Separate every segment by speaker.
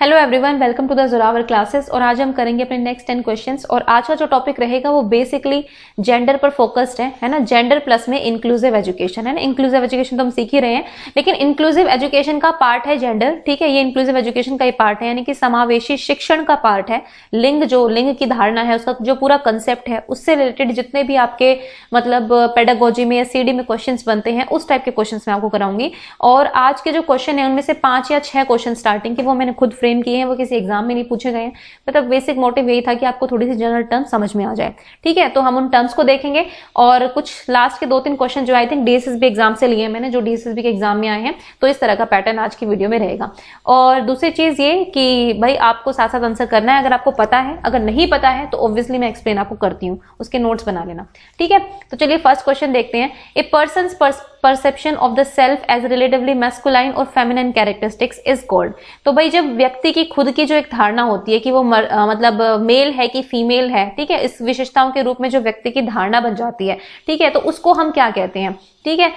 Speaker 1: hello everyone welcome to the Zorawar classes और आज हम करेंगे अपने नेक्स्ट टेन क्वेश्चंस और आज का जो टॉपिक रहेगा वो बेसिकली जेंडर पर फोकस्ड है है ना जेंडर प्लस में इंक्लूसिव एजुकेशन है ना इंक्लूसिव एजुकेशन तो हम सीख ही रहे हैं लेकिन इंक्लूसिव एजुकेशन का पार्ट है जेंडर ठीक है ये इंक्लूसिव एजुकेशन का ही पार्ट है यानी कि समावेशी शिक्षण का पार्ट है लिंग जो लिंग की धारणा है उसका जो पूरा कंसेप्ट है उससे रिलेटेड जितने भी आपके मतलब पेडागोजी में या सी में क्वेश्चन बनते हैं उस टाइप के क्वेश्चन मैं आपको कराऊंगी और आज के जो क्वेश्चन है उनमें से पाँच या छः क्वेश्चन स्टार्टिंग के वो मैंने खुद फ्रेम किए हैं वो किसी एग्जाम में नहीं पूछे गए हैं मतलब बेसिक मोटिव यही था कि आपको थोड़ी सी जनरल टर्म समझ में आ जाए ठीक है तो हम उन टर्म्स को देखेंगे और कुछ लास्ट के दो तीन क्वेश्चन जो आई थिंक डीएसएसबी एग्जाम से लिए मैंने जो डीएसएसबी के एग्जाम में आए हैं तो इस तरह का पैटर्न आज की वीडियो में रहेगा और दूसरी चीज़ ये कि भाई आपको साथ साथ आंसर करना है अगर आपको पता है अगर नहीं पता है तो ऑब्वियसली मैं एक्सप्लेन आपको करती हूँ उसके नोट्स बना लेना ठीक है तो चलिए फर्स्ट क्वेश्चन देखते हैं a person perception of the self as relatively masculine और फेमिनिन कैरेक्टरिस्टिक्स इज कॉल्ड तो भाई जब व्यक्ति की खुद की जो एक धारणा होती है कि वो मर, आ, मतलब मेल है कि फीमेल है ठीक है इस विशेषताओं के रूप में जो व्यक्ति की धारणा बन जाती है ठीक है तो उसको हम क्या कहते हैं ठीक है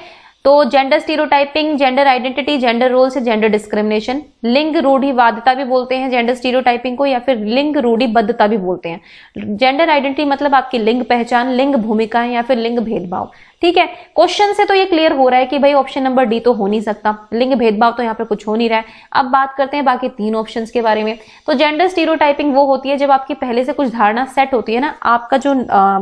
Speaker 1: तो gender stereotyping gender identity gender role से जेंडर डिस्क्रिमिनेशन लिंग रूढ़ीवादता भी बोलते हैं जेंडर स्टीरियोटाइपिंग को या फिर लिंग रूढ़िबद्धता भी बोलते हैं जेंडर आइडेंटिटी मतलब आपकी लिंग पहचान लिंग भूमिका या फिर लिंग भेदभाव ठीक है क्वेश्चन से तो ये क्लियर हो रहा है कि भाई ऑप्शन नंबर डी तो हो नहीं सकता लिंग भेदभाव तो यहाँ पर कुछ हो नहीं रहा है अब बात करते हैं बाकी तीन ऑप्शन के बारे में तो जेंडर स्टीरियोटाइपिंग वो होती है जब आपकी पहले से कुछ धारणा सेट होती है ना आपका जो आ,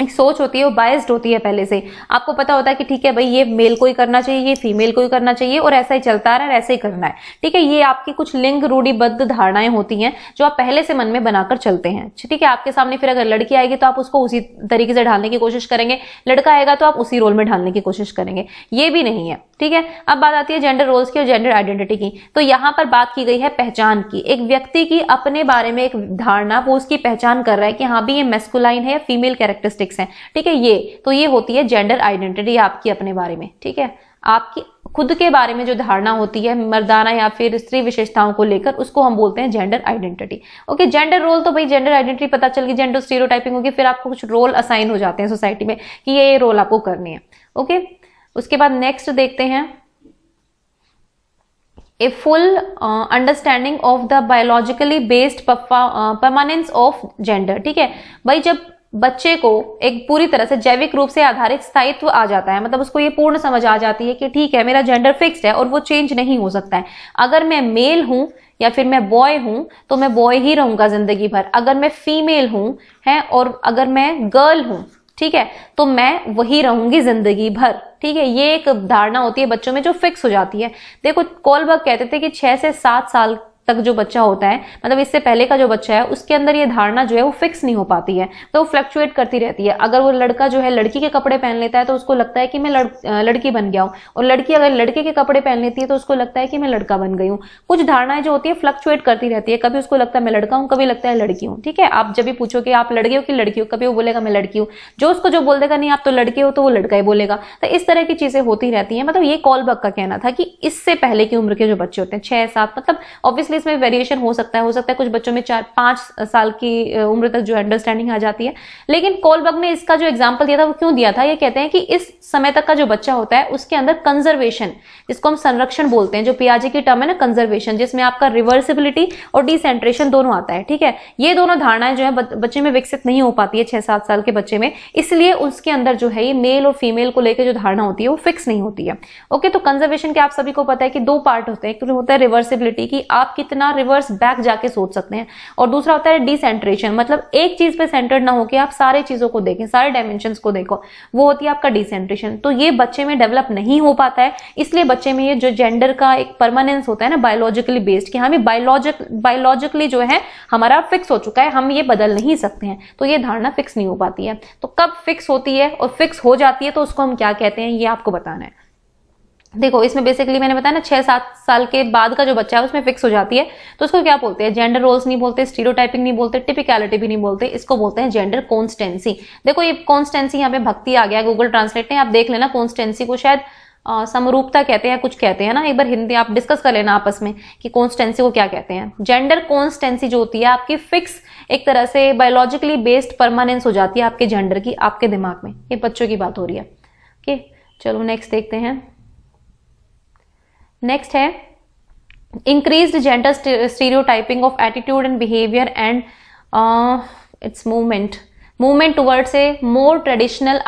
Speaker 1: एक सोच होती है वो बायस्ड होती है पहले से आपको पता होता है कि ठीक है भाई ये मेल को ही करना चाहिए ये फीमेल को ही करना चाहिए और ऐसा ही चलता रहा है ऐसे ही करना है ठीक है ये आपकी कुछ लिंग रूढ़ीबद्ध धारणाएं होती हैं जो आप पहले से मन में बनाकर चलते हैं ठीक है आपके सामने फिर अगर लड़की आएगी तो आप उसको उसी तरीके से ढालने की कोशिश करेंगे लड़का आएगा तो आप उसी रोल में ढालने की कोशिश करेंगे ये भी नहीं है ठीक है अब बात आती है जेंडर रोल्स की और जेंडर आइडेंटिटी की तो यहाँ पर बात की गई है पहचान की एक व्यक्ति की अपने बारे में एक धारणा वो उसकी पहचान कर रहा है कि हाँ भी ये मेस्कुलाइन है या फीमेल कैरेक्टरिस्टिक सिक्स हैं ठीक है ये तो ये होती है जेंडर आइडेंटिटी आपकी अपने बारे में ठीक है आपकी खुद के बारे में जो धारणा होती है मर्दाना या फिर स्त्री विशेषताओं को लेकर उसको हम बोलते हैं gender identity okay gender role तो भाई जेंडर आइडेंटिटी पता चल गई जेंडर स्टीरो होगी फिर आपको कुछ रोल असाइन हो जाते हैं सोसाइटी में कि ये ये रोल आपको करनी है ओके उसके बाद नेक्स्ट देखते हैं a full understanding of the biologically based permanence of gender ठीक है भाई जब बच्चे को एक पूरी तरह से जैविक रूप से आधारित स्थायित्व आ जाता है मतलब उसको ये पूर्ण समझ आ जाती है कि ठीक है मेरा जेंडर फिक्स्ड है और वो चेंज नहीं हो सकता है अगर मैं मेल हूँ या फिर मैं बॉय हूँ तो मैं बॉय ही रहूंगा जिंदगी भर अगर मैं फीमेल हूँ है और अगर मैं गर्ल हूँ ठीक है तो मैं वही रहूंगी जिंदगी भर ठीक है ये एक धारणा होती है बच्चों में जो फिक्स हो जाती है देखो कॉलबर्ग कहते थे कि छह से सात साल तक जो बच्चा होता है मतलब इससे पहले का जो बच्चा है उसके अंदर ये धारणा जो है वो फिक्स नहीं हो पाती है तो वो फ्लक्चुएट करती रहती है अगर वो लड़का जो है लड़की के कपड़े पहन लेता है तो उसको लगता है कि मैं लड़, लड़की बन गया हूँ और लड़की अगर लड़के के कपड़े पहन लेती है तो उसको लगता है कि मैं लड़का बन गई हूँ कुछ धारणाएं जो होती है फ्लक्चुएट करती रहती है कभी उसको लगता है मैं लड़का हूँ कभी लगता है लड़की हूँ ठीक है आप जब भी पूछो कि आप लड़के हो कि लड़की हो कभी वो बोलेगा मैं लड़की हूँ जो उसको जो बोल देगा नहीं आप तो लड़के हो तो वो लड़का ही बोलेगा तो इस तरह की चीजें होती रहती है मतलब ये कॉल बक का कहना था कि इससे पहले की उम्र के जो बच्चे होते हैं छह सात मतलब ऑब्वियसली ऑब्वियसली इसमें वेरिएशन हो सकता है हो सकता है कुछ बच्चों में चार पांच साल की उम्र तक जो अंडरस्टैंडिंग आ जाती है लेकिन कोलबर्ग ने इसका जो एग्जाम्पल दिया था वो क्यों दिया था ये कहते हैं कि इस समय तक का जो बच्चा होता है उसके अंदर कंजर्वेशन जिसको हम संरक्षण बोलते हैं जो पियाजे की टर्म है ना कंजर्वेशन जिसमें आपका रिवर्सिबिलिटी और डिसेंट्रेशन दोनों आता है ठीक है ये दोनों धारणाएं जो है बच्चे में विकसित नहीं हो पाती है छह सात साल के बच्चे में इसलिए उसके अंदर जो है ये मेल और फीमेल को लेकर जो धारणा होती है वो फिक्स नहीं होती है ओके तो कंजर्वेशन के आप सभी को पता है कि दो पार्ट होते हैं एक होता है रिवर्सिबिलिटी की आपकी कितना रिवर्स बैक जाके सोच सकते हैं और दूसरा होता है डिसेंट्रेशन मतलब एक चीज पे सेंटर्ड ना होकर आप सारे चीजों को देखें सारे डायमेंशन को देखो वो होती है आपका डिसेंट्रेशन तो ये बच्चे में डेवलप नहीं हो पाता है इसलिए बच्चे में ये जो जेंडर का एक परमानेंस होता है ना बायोलॉजिकली बेस्ड कि हाँ, हमें बायोलॉजिक बायोलॉजिकली जो है हमारा फिक्स हो चुका है हम ये बदल नहीं सकते हैं तो ये धारणा फिक्स नहीं हो पाती है तो कब फिक्स होती है और फिक्स हो जाती है तो उसको हम क्या कहते हैं ये आपको बताना है देखो इसमें बेसिकली मैंने बताया ना छह सात साल के बाद का जो बच्चा है उसमें फिक्स हो जाती है तो उसको क्या बोलते हैं जेंडर रोल्स नहीं बोलते स्टीरियोटाइपिंग नहीं बोलते टिपिकलिटी भी नहीं बोलते इसको बोलते हैं जेंडर कॉन्स्टेंसी देखो ये कॉन्स्टेंसी यहाँ पे भक्ति आ गया गूगल ट्रांसलेट ने आप देख लेना कॉन्स्टेंसी को शायद समरूपता कहते हैं कुछ कहते हैं ना एक बार हिंदी आप डिस्कस कर लेना आपस में कि कॉन्स्टेंसी को क्या कहते हैं जेंडर कॉन्स्टेंसी जो होती है आपकी फिक्स एक तरह से बायोलॉजिकली बेस्ड परमानेंस हो जाती है आपके जेंडर की आपके दिमाग में ये बच्चों की बात हो रही है ओके चलो नेक्स्ट देखते हैं नेक्स्ट है increase gender stereotyping of attitude and behaviour and its movement movement towards a more traditional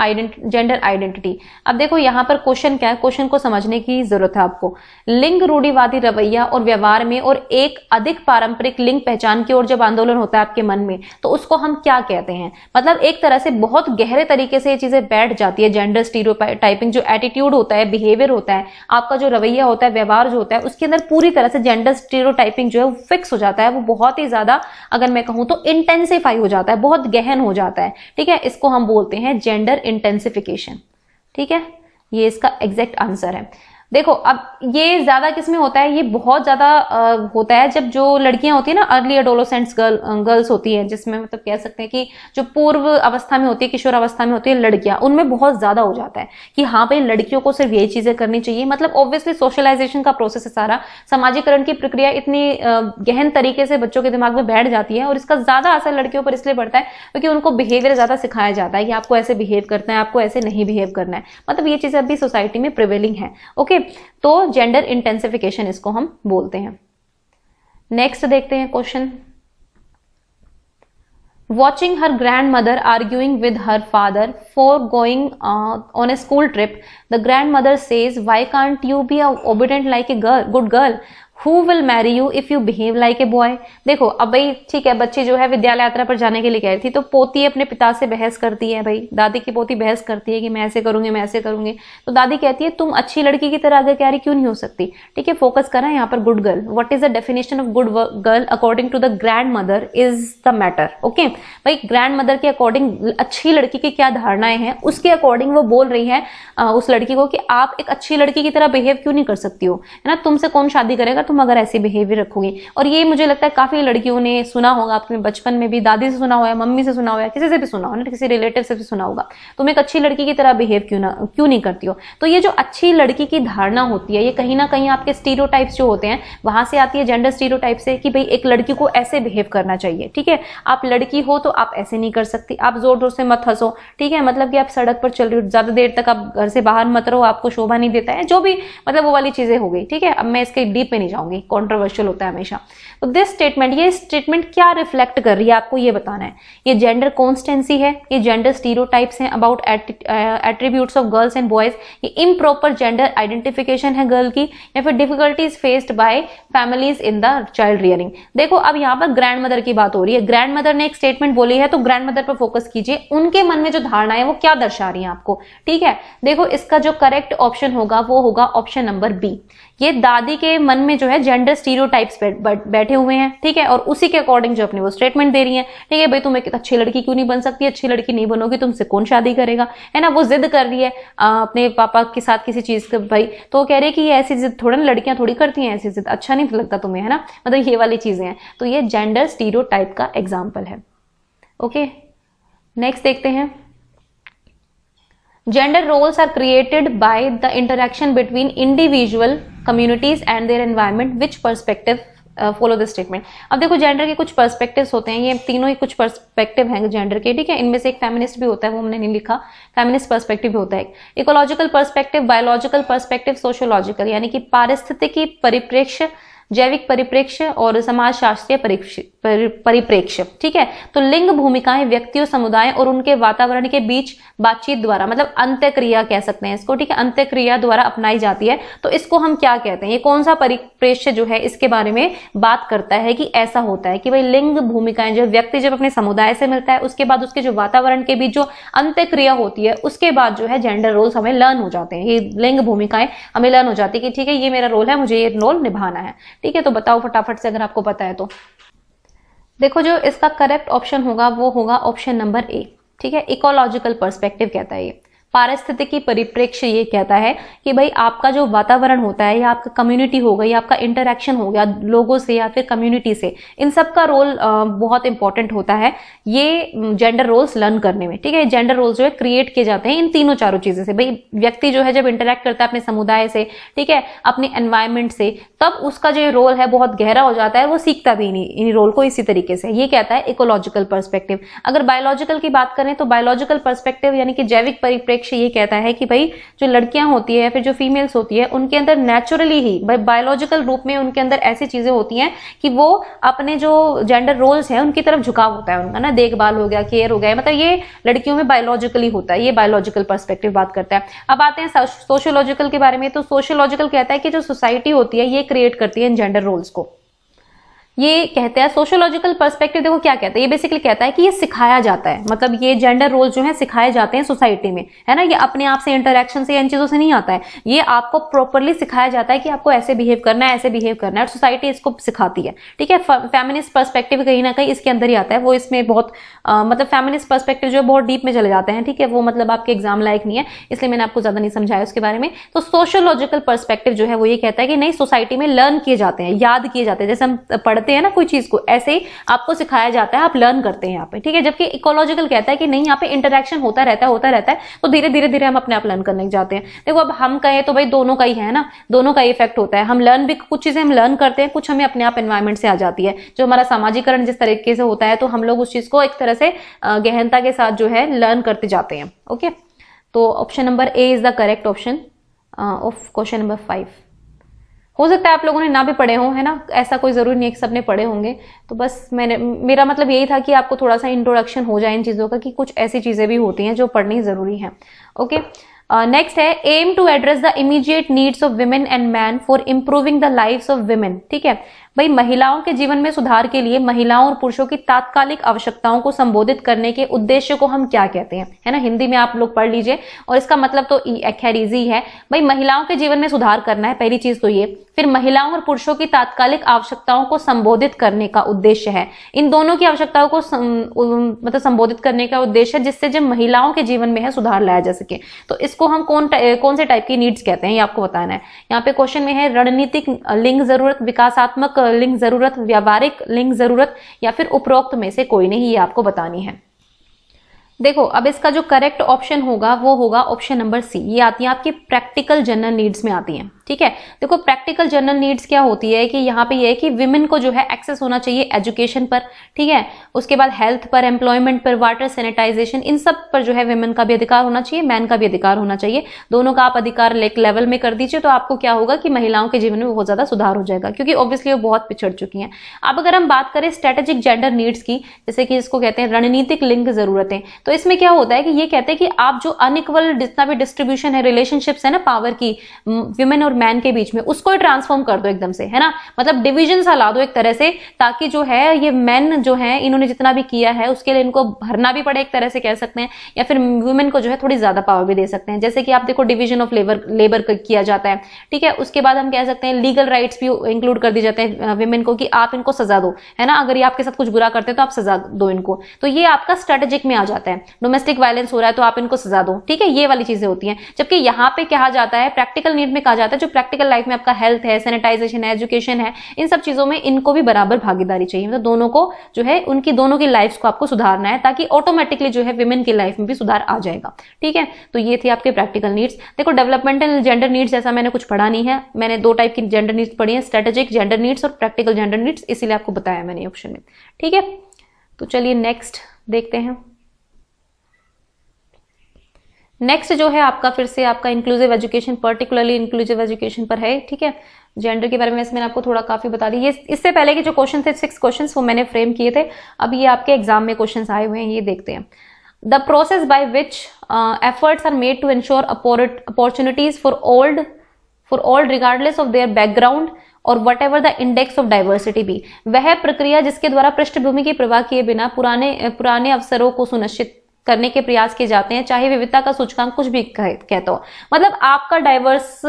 Speaker 1: gender identity अब देखो यहाँ पर क्वेश्चन क्या है क्वेश्चन को समझने की जरूरत है आपको लिंग रूढ़ीवादी रवैया और व्यवहार में और एक अधिक पारंपरिक लिंग पहचान की ओर जब आंदोलन होता है आपके मन में तो उसको हम क्या कहते हैं मतलब एक तरह से बहुत गहरे तरीके से ये चीजें बैठ जाती है जेंडर स्टीरो टाइपिंग जो एटीट्यूड होता है बिहेवियर होता है आपका जो रवैया होता है व्यवहार जो होता है उसके अंदर पूरी तरह से जेंडर स्टीरो जो है वो फिक्स हो जाता है वो बहुत ही ज्यादा अगर मैं कहूँ तो इंटेंसिफाई हो जाता है बहुत गहन हो जाता है है ठीक है इसको हम बोलते हैं जेंडर इंटेंसिफिकेशन ठीक है ये इसका एग्जैक्ट आंसर है देखो अब ये ज्यादा किसमें होता है ये बहुत ज्यादा होता है जब जो लड़कियां होती है ना अर्ली अडोलोसेंट्स गर्ल गर्ल्स होती है जिसमें मतलब कह सकते हैं कि जो पूर्व अवस्था में होती है किशोर अवस्था में होती है लड़कियां उनमें बहुत ज्यादा हो जाता है कि हाँ भाई लड़कियों को सिर्फ यही चीजें करनी चाहिए मतलब ऑब्वियसली सोशलाइजेशन का प्रोसेस है सारा समाजीकरण की प्रक्रिया इतनी गहन तरीके से बच्चों के दिमाग में बैठ जाती है और इसका ज्यादा असर लड़कियों पर इसलिए पड़ता है क्योंकि उनको बिहेवियर ज्यादा सिखाया जाता है कि आपको ऐसे बिहेव करना है आपको ऐसे नहीं बिहेव करना है मतलब ये चीजें अभी सोसाइटी में प्रिवेलिंग है ओके तो जेंडर इंटेंसिफिकेशन इसको हम बोलते हैं नेक्स्ट देखते हैं question watching her grandmother arguing with her father for going on a school trip the grandmother says why can't you be a obedient like a girl good girl who will marry you if you behave like a boy देखो अब भाई ठीक है बच्ची जो है विद्यालय यात्रा पर जाने के लिए कह रही थी तो पोती अपने पिता से बहस करती है भाई दादी की पोती बहस करती है कि मैं ऐसे करूंगी मैं ऐसे करूंगी तो दादी कहती है तुम अच्छी लड़की की तरह आगे रही क्यों नहीं हो सकती ठीक है फोकस करा यहाँ पर good girl what is the definition of good girl according to the grandmother is the matter okay भाई ग्रैंड मदर के अकॉर्डिंग अच्छी लड़की की क्या धारणाएं हैं उसके अकॉर्डिंग वो बोल रही है उस लड़की को कि आप एक अच्छी लड़की की तरह बिहेव क्यों नहीं कर सकती हो है ना तुमसे कौन शादी करेगा तुम अगर ऐसे बिहेवियर रखोगे और ये मुझे लगता है काफ़ी लड़कियों ने सुना होगा अपने बचपन में भी दादी से सुना होगा मम्मी से सुना होगा किसी से भी सुना होगा किसी रिलेटिव से भी सुना होगा तुम एक अच्छी लड़की की तरह बिहेव क्यों ना क्यों नहीं करती हो तो ये जो अच्छी लड़की की धारणा होती है ये कहीं ना कहीं आपके स्टीरियो जो होते हैं वहाँ से आती है जेंडर स्टीरियो से कि भाई एक लड़की को ऐसे बिहेव करना चाहिए ठीक है आप लड़की हो तो आप ऐसे नहीं कर सकती आप जोर जोर से मत हंसो ठीक है मतलब कि आप सड़क पर चल रही हो ज़्यादा देर तक आप घर से बाहर मत रहो आपको शोभा नहीं देता है जो भी मतलब वो वाली चीज़ें हो गई ठीक है अब मैं इसके डीप में नहीं जाऊंगी कॉन्ट्रोवर्शियल होता है हमेशा तो दिस स्टेटमेंट ये स्टेटमेंट क्या रिफ्लेक्ट कर रही है आपको ये बताना है ये जेंडर कॉन्स्टेंसी है ये जेंडर स्टीरोटाइप्स हैं about attributes of girls and boys ये इम्प्रॉपर जेंडर आइडेंटिफिकेशन है गर्ल की या फिर difficulties faced by families in the child rearing देखो अब यहाँ पर ग्रैंड मदर की बात हो रही है ग्रैंड मदर ने एक स्टेटमेंट बोली है तो ग्रैंड मदर पर फोकस कीजिए उनके मन में जो धारणा है वो क्या दर्शा रही है आपको ठीक है देखो इसका जो करेक्ट ऑप्शन होगा वो होगा ऑप्शन नंबर बी ये दादी के मन में जो है जेंडर स्टीरियो टाइप्स बैठे हुए हैं ठीक है और उसी के अकॉर्डिंग जो अपने वो स्टेटमेंट दे रही है ठीक है भाई तुम एक अच्छी लड़की क्यों नहीं बन सकती अच्छी लड़की नहीं बनोगी तुमसे कौन शादी करेगा है ना वो जिद कर रही है अपने पापा के साथ किसी चीज़ के भाई तो कह रही है कि ये ऐसी जिद थोड़ा ना लड़कियां थोड़ी करती हैं ऐसी जिद अच्छा नहीं लगता तुम्हें है ना मतलब ये वाली चीज़ें हैं तो ये जेंडर स्टीरो का एग्जाम्पल है ओके नेक्स्ट देखते हैं gender roles are created by the interaction between individual communities and their environment which perspective follow this statement अब देखो जेंडर के कुछ पर्सपेक्टिव्स होते हैं ये तीनों ही कुछ पर्सपेक्टिव हैं जेंडर के ठीक है इनमें से एक फेमिनिस्ट भी होता है वो हमने नहीं लिखा फेमिनिस्ट पर्सपेक्टिव भी होता है ecological perspective biological perspective sociological यानी कि पारिस्थितिकी परिप्रेक्ष्य जैविक परिप्रेक्ष्य और समाज शास्त्रीय परिप्रेक्ष्य ठीक है तो लिंग भूमिकाएं व्यक्तियों समुदाय और उनके वातावरण के बीच बातचीत द्वारा मतलब अंत्यक्रिया कह सकते हैं इसको ठीक है अंत्यक्रिया द्वारा अपनाई जाती है तो इसको हम क्या कहते हैं ये कौन सा परिप्रेक्ष्य जो है इसके बारे में बात करता है कि ऐसा होता है कि भाई लिंग भूमिकाएं जो व्यक्ति जब अपने समुदाय से मिलता है उसके बाद उसके जो वातावरण के बीच जो अंत्यक्रिया होती है उसके बाद जो है जेंडर रोल्स हमें लर्न हो जाते हैं ये लिंग भूमिकाएं हमें लर्न हो जाती है कि ठीक है ये मेरा रोल है मुझे ये रोल निभाना है ठीक है तो बताओ फटाफट से अगर आपको पता है तो देखो जो इसका करेक्ट ऑप्शन होगा वो होगा ऑप्शन नंबर ए ठीक है इकोलॉजिकल पर्सपेक्टिव कहता है ये पारिस्थितिकी परिप्रेक्ष्य ये कहता है कि भाई आपका जो वातावरण होता है या आपका कम्युनिटी हो गई आपका इंटरेक्शन हो गया लोगों से या फिर कम्युनिटी से इन सब का रोल बहुत इंपॉर्टेंट होता है ये जेंडर रोल्स लर्न करने में ठीक है जेंडर रोल्स जो है क्रिएट किए जाते हैं इन तीनों चारों चीज़ों से भाई व्यक्ति जो है जब इंटरेक्ट करता है अपने समुदाय से ठीक है अपने एनवायरमेंट से तब उसका जो रोल है बहुत गहरा हो जाता है वो सीखता भी नहीं इन रोल को इसी तरीके से ये कहता है इकोलॉजिकल परस्पेक्टिव अगर बायोलॉजिकल की बात करें तो बायोलॉजिकल परस्पेक्टिव यानी कि जैविक परिप्रेक्ष्य अध्यक्ष ये कहता है कि भाई जो लड़कियां होती है फिर जो फीमेल्स होती है उनके अंदर नेचुरली ही बायोलॉजिकल रूप में उनके अंदर ऐसी चीजें होती हैं कि वो अपने जो जेंडर रोल्स हैं उनकी तरफ झुकाव होता है उनका ना देखभाल हो गया केयर हो गया मतलब ये लड़कियों में बायोलॉजिकली होता है ये बायोलॉजिकल परस्पेक्टिव बात करता है अब आते हैं सोशियोलॉजिकल के बारे में तो सोशोलॉजिकल कहता है कि जो सोसाइटी होती है ये क्रिएट करती है इन जेंडर रोल्स को ये कहते हैं सोशोलॉजिकल पर्सपेक्टिव देखो क्या कहता है ये बेसिकली कहता है कि ये सिखाया जाता है मतलब ये जेंडर रोल जो है सिखाए जाते हैं सोसाइटी में है ना ये अपने आप से इंटरेक्शन से इन चीज़ों से नहीं आता है ये आपको प्रॉपरली सिखाया जाता है कि आपको ऐसे बिहेव करना है ऐसे बिहेव करना है और सोसाइटी इसको सिखाती है ठीक है फेमिनिस्ट पर्सपेक्टिव कहीं ना कहीं इसके अंदर ही आता है वो इसमें बहुत आ, मतलब फेमिनिस्ट पर्सपेक्टिव जो है बहुत डीप में चले जाते हैं ठीक है वो मतलब आपके एग्जाम लायक नहीं है इसलिए मैंने आपको ज़्यादा नहीं समझाया उसके बारे में तो सोशोलॉजिकल पर्सपेक्टिव जो है वो ये कहता है कि नहीं सोसाइटी में लर्न किए जाते हैं याद किए जाते हैं जैसे हम पढ़ पढ़ते हैं ना कोई चीज को ऐसे ही आपको सिखाया जाता है आप लर्न करते हैं यहाँ पे ठीक है जबकि इकोलॉजिकल कहता है कि नहीं यहाँ पे इंटरेक्शन होता रहता है होता रहता है तो धीरे धीरे धीरे हम अपने आप लर्न करने जाते हैं देखो अब हम कहें तो भाई दोनों का ही है ना दोनों का ही इफेक्ट होता है हम लर्न भी कुछ चीजें हम लर्न करते हैं कुछ हमें अपने आप एन्वायरमेंट से आ जाती है जो हमारा सामाजिकरण जिस तरीके से होता है तो हम लोग उस चीज को एक तरह से गहनता के साथ जो है लर्न करते जाते हैं ओके तो option number A is the correct option of question number five हो सकता है आप लोगों ने ना भी पढ़े हों है ना ऐसा कोई ज़रूरी नहीं है कि सबने पढ़े होंगे तो बस मैंने मेरा मतलब यही था कि आपको थोड़ा सा इंट्रोडक्शन हो जाए इन चीज़ों का कि कुछ ऐसी चीज़ें भी होती हैं जो पढ़नी ज़रूरी uh, है ओके नेक्स्ट है aim to address the immediate needs of women and men for improving the life of women ठीक है भाई महिलाओं के जीवन में सुधार के लिए महिलाओं और पुरुषों की तात्कालिक आवश्यकताओं को संबोधित करने के उद्देश्य को हम क्या कहते हैं है ना हिंदी में आप लोग पढ़ लीजिए और इसका मतलब तो खैर इजी है भाई महिलाओं के जीवन में सुधार करना है पहली चीज तो ये फिर महिलाओं और पुरुषों की तात्कालिक आवश्यकताओं को संबोधित करने का उद्देश्य है इन दोनों की आवश्यकताओं को मतलब संबोधित करने का उद्देश्य है जिससे जब महिलाओं के जीवन में है सुधार लाया जा सके तो इसको हम कौन कौन से टाइप की नीड्स कहते हैं ये आपको बताना है यहाँ पे क्वेश्चन में है रणनीतिक लिंग जरूरत विकासात्मक लिंग जरूरत व्यावहारिक लिंग जरूरत या फिर उपरोक्त में से कोई नहीं ये आपको बतानी है देखो अब इसका जो करेक्ट ऑप्शन होगा वो होगा ऑप्शन नंबर सी ये आती है आपकी प्रैक्टिकल जनरल नीड्स में आती हैं ठीक है देखो प्रैक्टिकल जनरल नीड्स क्या होती है कि यहाँ पे ये यह है कि विमेन को जो है एक्सेस होना चाहिए एजुकेशन पर ठीक है उसके बाद हेल्थ पर एम्प्लॉयमेंट पर वाटर सैनिटाइजेशन इन सब पर जो है विमेन का भी अधिकार होना चाहिए मैन का भी अधिकार होना चाहिए दोनों का आप अधिकार लेवल में कर दीजिए तो आपको क्या होगा कि महिलाओं के जीवन में बहुत ज़्यादा सुधार हो जाएगा क्योंकि ऑब्वियसली वो बहुत पिछड़ चुकी हैं अब अगर हम बात करें स्ट्रेटेजिक जेंडर नीड्स की जैसे कि इसको कहते हैं रणनीतिक लिंग ज़रूरतें तो इसमें क्या होता है कि ये कहते हैं कि आप जो अनइक्वल जितना भी डिस्ट्रीब्यूशन है रिलेशनशिप्स है ना पावर की विमेन और और मैन के बीच में उसको ट्रांसफॉर्म कर दो एकदम से है ना मतलब डिविजन सा ला दो एक तरह से ताकि जो है ये मैन जो है इन्होंने जितना भी किया है उसके लिए इनको भरना भी पड़े एक तरह से कह सकते हैं या फिर वुमेन को जो है थोड़ी ज्यादा पावर भी दे सकते हैं जैसे कि आप देखो डिविजन ऑफ लेबर लेबर किया जाता है ठीक है उसके बाद हम कह सकते हैं लीगल राइट्स भी इंक्लूड कर दिए जाते हैं वुमेन को कि आप इनको सजा दो है ना अगर ये आपके साथ कुछ बुरा करते हैं तो आप सजा दो इनको तो ये आपका स्ट्रेटेजिक में आ जाता है डोमेस्टिक वायलेंस हो रहा है तो आप इनको सजा दो ठीक है ये वाली चीजें होती हैं जबकि यहाँ पे कहा जाता है प्रैक्टिकल नीड में कहा जाता है जो प्रैक्टिकल लाइफ में आपका हेल्थ है सैनिटाइजेशन है एजुकेशन है इन सब चीज़ों में इनको भी बराबर भागीदारी चाहिए मतलब तो दोनों को जो है उनकी दोनों की लाइफ को आपको सुधारना है ताकि ऑटोमेटिकली जो है विमेन की लाइफ में भी सुधार आ जाएगा ठीक है तो ये थी आपके प्रैक्टिकल नीड्स देखो डेवलपमेंटल जेंडर नीड्स जैसा मैंने कुछ पढ़ा नहीं है मैंने दो टाइप की जेंडर नीड्स पढ़ी है स्ट्रेटेजिक जेंडर नीड्स और प्रैक्टिकल जेंडर नीड्स इसीलिए आपको बताया मैंने ऑप्शन में ठीक है तो चलिए नेक्स्ट देखते हैं नेक्स्ट जो है आपका फिर से आपका inclusive education particularly inclusive education पर है ठीक है जेंडर के बारे में मैंने आपको थोड़ा काफ़ी बता दी ये इससे पहले के जो क्वेश्चन थे सिक्स क्वेश्चन वो मैंने फ्रेम किए थे अब ये आपके एग्जाम में क्वेश्चन आए हुए हैं ये देखते हैं the process by which efforts are made to ensure opportunities for all for all regardless of their background और whatever the index of diversity भी वह प्रक्रिया जिसके द्वारा पृष्ठभूमि की प्रवाह किए बिना पुराने पुराने अवसरों को सुनिश्चित करने के प्रयास किए जाते हैं चाहे विविधता का सूचकांक कुछ भी कह, कहते हो मतलब आपका डाइवर्स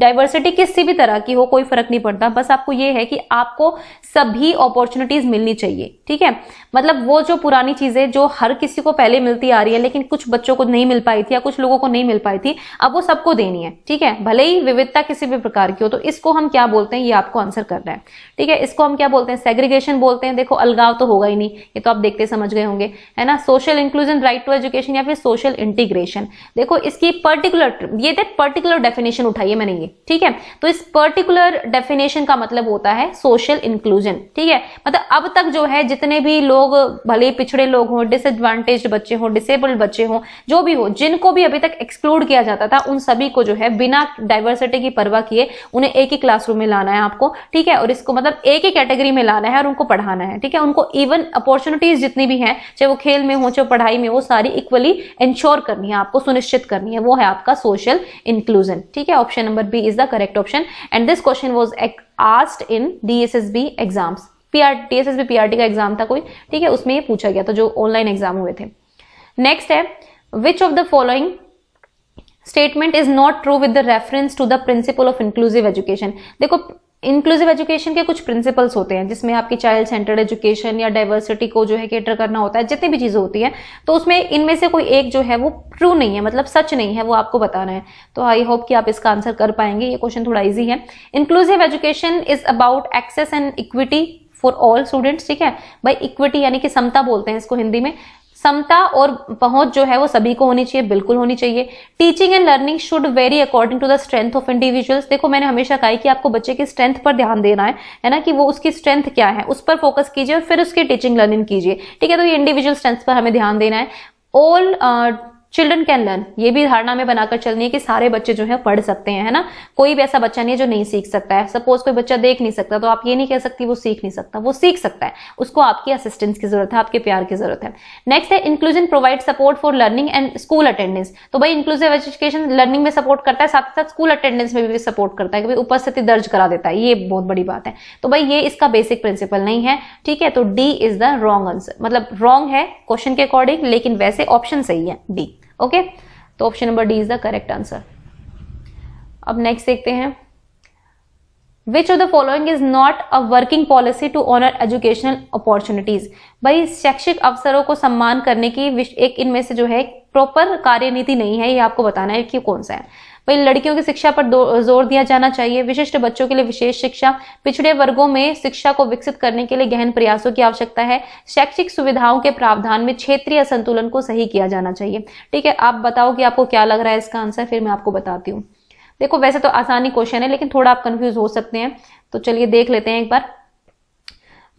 Speaker 1: डाइवर्सिटी किसी भी तरह की हो कोई फर्क नहीं पड़ता बस आपको ये है कि आपको सभी अपॉर्चुनिटीज मिलनी चाहिए ठीक है मतलब वो जो पुरानी चीजें जो हर किसी को पहले मिलती आ रही है लेकिन कुछ बच्चों को नहीं मिल पाई थी या कुछ लोगों को नहीं मिल पाई थी अब वो सबको देनी है ठीक है भले ही विविधता किसी भी प्रकार की हो तो इसको हम क्या बोलते हैं ये आपको आंसर करना है ठीक है इसको हम क्या बोलते हैं सेग्रीगेशन बोलते हैं देखो अलगाव तो होगा ही नहीं ये तो आप देखते समझ गए होंगे है ना social inclusion right to education या फिर सोशल इंटीग्रेशन देखो इसकी पर्टिकुलर ये थे पर्टिकुलर डेफिनेशन उठाइए मैंने ये ठीक है तो इस पर्टिकुलर डेफिनेशन का मतलब होता है सोशल इंक्लूजन इंक्लूजन ठीक है मतलब अब तक जो है जितने भी लोग भले पिछड़े लोग हों डिसएडवांटेज बच्चे हों डिसेबल्ड बच्चे हों जो भी हो जिनको भी अभी तक एक्सक्लूड किया जाता था उन सभी को जो है बिना डाइवर्सिटी की परवाह किए उन्हें एक ही क्लासरूम में लाना है आपको ठीक है और इसको मतलब एक ही कैटेगरी में लाना है और उनको पढ़ाना है ठीक है उनको इवन अपॉर्चुनिटीज जितनी भी हैं चाहे वो खेल में हो चाहे पढ़ाई में वो सारी इक्वली इंश्योर करनी है आपको सुनिश्चित करनी है वो है आपका सोशल इंक्लूजन ठीक है option number B is the correct option and this question was asked in DSSB exams PR TSSB PRT का एग्जाम था कोई ठीक है उसमें ये पूछा गया था जो ऑनलाइन एग्जाम हुए थे नेक्स्ट है which of the following statement is not true with the reference to the principle of inclusive education देखो इंक्लूसिव एजुकेशन के कुछ प्रिंसिपल्स होते हैं जिसमें आपकी चाइल्ड सेंटर्ड एजुकेशन या डाइवर्सिटी को जो है केटर करना होता है जितनी भी चीज़ें होती हैं तो उसमें इनमें से कोई एक जो है वो ट्रू नहीं है मतलब सच नहीं है वो आपको बताना है तो आई होप कि आप इसका आंसर कर पाएंगे ये क्वेश्चन थोड़ा ईजी है inclusive education is about access and equity for all students ठीक है भाई इक्विटी यानी कि समता बोलते हैं इसको हिंदी में समता और पहुंच जो है वो सभी को होनी चाहिए बिल्कुल होनी चाहिए teaching and learning should vary according to the strength of individuals देखो मैंने हमेशा कहा कि आपको बच्चे की स्ट्रेंथ पर ध्यान देना है है ना कि वो उसकी स्ट्रेंथ क्या है उस पर फोकस कीजिए और फिर उसकी टीचिंग लर्निंग कीजिए ठीक है तो ये इंडिविजुअल स्ट्रेंथ पर हमें ध्यान देना है ऑल चिल्ड्रन कैन लर्न ये भी धारणा में बनाकर चलनी है कि सारे बच्चे जो है पढ़ सकते हैं है ना कोई भी ऐसा बच्चा नहीं है जो नहीं सीख सकता है सपोज कोई बच्चा देख नहीं सकता तो आप ये नहीं कह सकती वो सीख नहीं सकता वो सीख सकता है उसको आपकी असिस्टेंस की जरूरत है आपके प्यार की जरूरत है नेक्स्ट है inclusion provide support for learning and school attendance तो भाई इंक्लूसिव एजुकेशन लर्निंग में सपोर्ट करता है साथ ही साथ स्कूल अटेंडेंस में भी सपोर्ट करता है कि उपस्थिति दर्ज करा देता है ये बहुत बड़ी बात है तो भाई ये इसका बेसिक प्रिंसिपल नहीं है ठीक है तो D is the wrong answer मतलब रॉन्ग है क्वेश्चन के अकॉर्डिंग लेकिन वैसे ऑप्शन सही है डी ओके तो option number D is the correct answer अब नेक्स्ट देखते हैं which of the following is not a working policy to honour educational opportunities भाई शैक्षिक अवसरों को सम्मान करने की एक इनमें से जो है प्रॉपर कार्यनीति नहीं है ये आपको बताना है कि कौन सा है वही लड़कियों की शिक्षा पर जोर दिया जाना चाहिए विशिष्ट बच्चों के लिए विशेष शिक्षा पिछड़े वर्गों में शिक्षा को विकसित करने के लिए गहन प्रयासों की आवश्यकता है शैक्षिक सुविधाओं के प्रावधान में क्षेत्रीय असंतुलन को सही किया जाना चाहिए ठीक है आप बताओ कि आपको क्या लग रहा है इसका आंसर फिर मैं आपको बताती हूँ देखो वैसे तो आसानी क्वेश्चन है लेकिन थोड़ा आप कंफ्यूज हो सकते हैं तो चलिए देख लेते हैं एक बार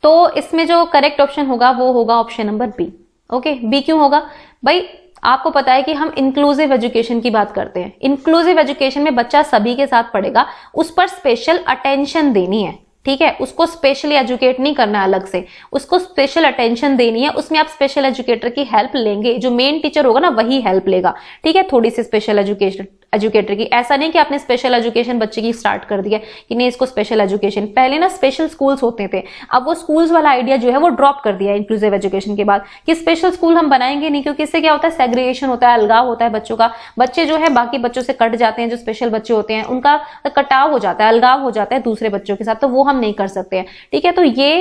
Speaker 1: तो इसमें जो करेक्ट ऑप्शन होगा वो होगा option number B okay B क्यों होगा भाई आपको पता है कि हम इंक्लूसिव एजुकेशन की बात करते हैं इंक्लूसिव एजुकेशन में बच्चा सभी के साथ पढ़ेगा उस पर स्पेशल अटेंशन देनी है ठीक है उसको स्पेशली एजुकेट नहीं करना है अलग से उसको स्पेशल अटेंशन देनी है उसमें आप स्पेशल एजुकेटर की हेल्प लेंगे जो मेन टीचर होगा ना वही हेल्प लेगा ठीक है थोड़ी सी स्पेशल एजुकेशन एजुकेटर की ऐसा नहीं कि आपने स्पेशल एजुकेशन बच्चे की स्टार्ट कर दिया कि नहीं इसको स्पेशल एजुकेशन पहले ना स्पेशल स्कूल्स होते थे अब वो स्कूल्स वाला आइडिया जो है वो ड्रॉप कर दिया इंक्लूसिव एजुकेशन के बाद कि स्पेशल स्कूल हम बनाएंगे नहीं क्योंकि इससे क्या होता है सेग्रीगेशन होता है अलगाव होता है बच्चों का बच्चे जो है बाकी बच्चों से कट जाते हैं जो स्पेशल बच्चे होते हैं उनका कटाव हो जाता है अलगाव हो जाता है दूसरे बच्चों के साथ तो वो हम नहीं कर सकते हैं ठीक है तो ये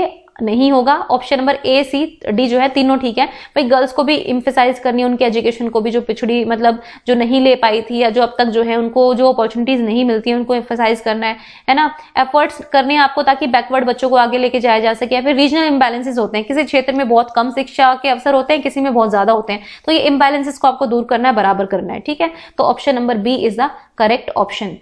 Speaker 1: नहीं होगा option number A C D जो है तीनों ठीक है भाई गर्ल्स को भी इम्फेसाइज करनी है उनके एजुकेशन को भी जो पिछड़ी मतलब जो नहीं ले पाई थी या जो अब तक जो है उनको जो अपॉर्चुनिटीज नहीं मिलती है उनको इम्फेसाइज करना है है ना एफर्ट्स करने हैं आपको ताकि बैकवर्ड बच्चों को आगे लेके जाया जा सके या फिर रीजनल इम्बेलेंसेज होते हैं किसी क्षेत्र में बहुत कम शिक्षा के अवसर होते हैं किसी में बहुत ज्यादा होते हैं तो ये इम्बेलेंसेज को आपको दूर करना है बराबर करना है ठीक है तो option number B is the correct option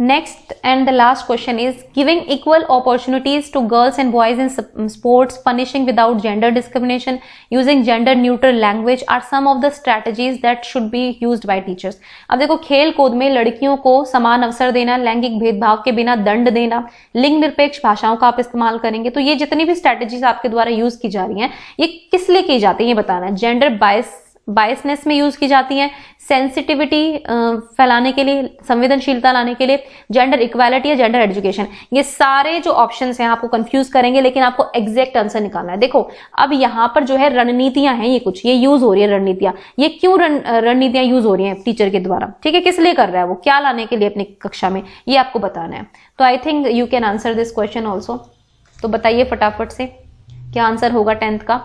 Speaker 1: next and the last question is giving equal opportunities to girls and boys in sports punishing without gender discrimination using gender neutral language are some of the strategies that should be use by teachers अब देखो खेल कूद में लड़कियों को समान अवसर देना लैंगिक भेदभाव के बिना दंड देना लिंग निरपेक्ष भाषाओं का आप इस्तेमाल करेंगे तो ये जितनी भी स्ट्रैटेजीज आपके द्वारा यूज की जा रही हैं ये किस लिए की जाती है ये बताना जेंडर बायस बायसनेस में यूज की जाती है सेंसिटिविटी फैलाने के लिए संवेदनशीलता लाने के लिए जेंडर इक्वालिटी या जेंडर एजुकेशन ये सारे जो ऑप्शन हैं आपको कंफ्यूज करेंगे लेकिन आपको एग्जैक्ट आंसर निकालना है देखो अब यहाँ पर जो है रणनीतियां हैं ये कुछ ये यूज हो रही है रणनीतियां ये क्यों रणनीतियां यूज हो रही हैं टीचर के द्वारा ठीक है किस लिए कर रहा है वो क्या लाने के लिए अपनी कक्षा में ये आपको बताना है तो I think you can answer this question also तो बताइए फटाफट से क्या आंसर होगा टेंथ का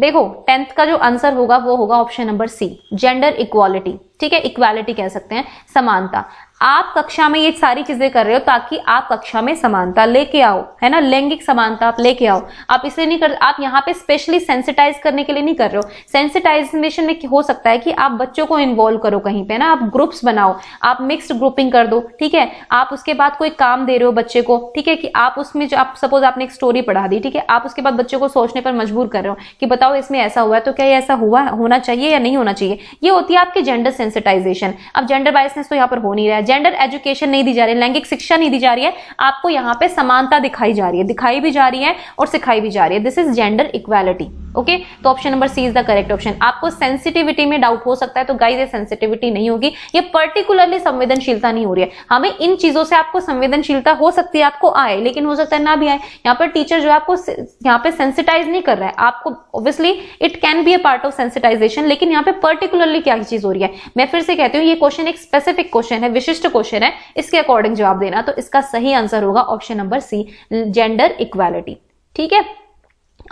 Speaker 1: देखो टेंथ का जो आंसर होगा वो होगा option number C gender equality ठीक है इक्वालिटी कह सकते हैं समानता आप कक्षा में ये सारी चीजें कर रहे हो ताकि आप कक्षा में समानता लेके आओ है ना लैंगिक समानता आप लेके आओ आप इसलिए नहीं कर आप यहाँ पे स्पेशली सेंसिटाइज करने के लिए नहीं कर रहे हो सेंसिटाइजेशन में हो सकता है कि आप बच्चों को इन्वॉल्व करो कहीं पे ना आप ग्रुप्स बनाओ आप मिक्सड ग्रुपिंग कर दो ठीक है आप उसके बाद कोई काम दे रहे हो बच्चे को ठीक है कि आप उसमें जो आप सपोज आपने एक स्टोरी पढ़ा दी ठीक है आप उसके बाद बच्चों को सोचने पर मजबूर कर रहे हो कि बताओ इसमें ऐसा हुआ है तो क्या ये ऐसा हुआ होना चाहिए या नहीं होना चाहिए ये होती है आपकी जेंडर सेंसिटाइजेशन अब जेंडर बायसनेस तो यहाँ पर हो नहीं रहा है जेंडर एजुकेशन नहीं दी जा रही है लैंगिक शिक्षा नहीं दी जा रही है आपको यहाँ पे समानता दिखाई जा रही है दिखाई भी जा रही है और सिखाई भी जा रही है this is gender equality okay तो option number C is the correct option आपको सेंसिटिविटी में डाउट हो सकता है तो गाइज ये सेंसिटिविटी नहीं होगी ये पर्टिकुलरली संवेदनशीलता नहीं हो रही है हमें इन चीजों से आपको संवेदनशीलता हो सकती है आपको आए लेकिन हो सकता है ना भी आए यहाँ पर टीचर जो है आपको यहाँ पे सेंसिटाइज नहीं कर रहा है आपको obviously it can be a part of sensitization लेकिन यहाँ पे पर्टिकुलरली क्या चीज हो रही है मैं फिर से कहती हूँ ये क्वेश्चन एक स्पेसिफिक क्वेश्चन है विशिष्ट विशिष्ट क्वेश्चन है इसके अकॉर्डिंग जवाब देना तो इसका सही आंसर होगा option number C gender equality ठीक है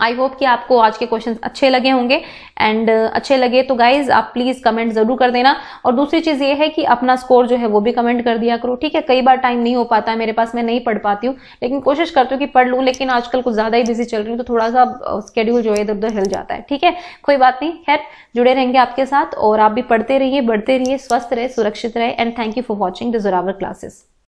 Speaker 1: आई होप कि आपको आज के क्वेश्चन अच्छे लगे होंगे एंड uh, अच्छे लगे तो गाइज आप प्लीज़ कमेंट ज़रूर कर देना और दूसरी चीज़ ये है कि अपना स्कोर जो है वो भी कमेंट कर दिया करो ठीक है कई बार टाइम नहीं हो पाता है मेरे पास मैं नहीं पढ़ पाती हूँ लेकिन कोशिश करती हूँ कि पढ़ लूँ लेकिन आजकल कुछ ज़्यादा ही बिजी चल रही हूँ तो थोड़ा सा स्केड्यूल uh, जो है इधर उधर हिल जाता है ठीक है कोई बात नहीं खैर जुड़े रहेंगे आपके साथ और आप भी पढ़ते रहिए बढ़ते रहिए स्वस्थ रहे सुरक्षित रहे and thank you for watching the Zorawar classes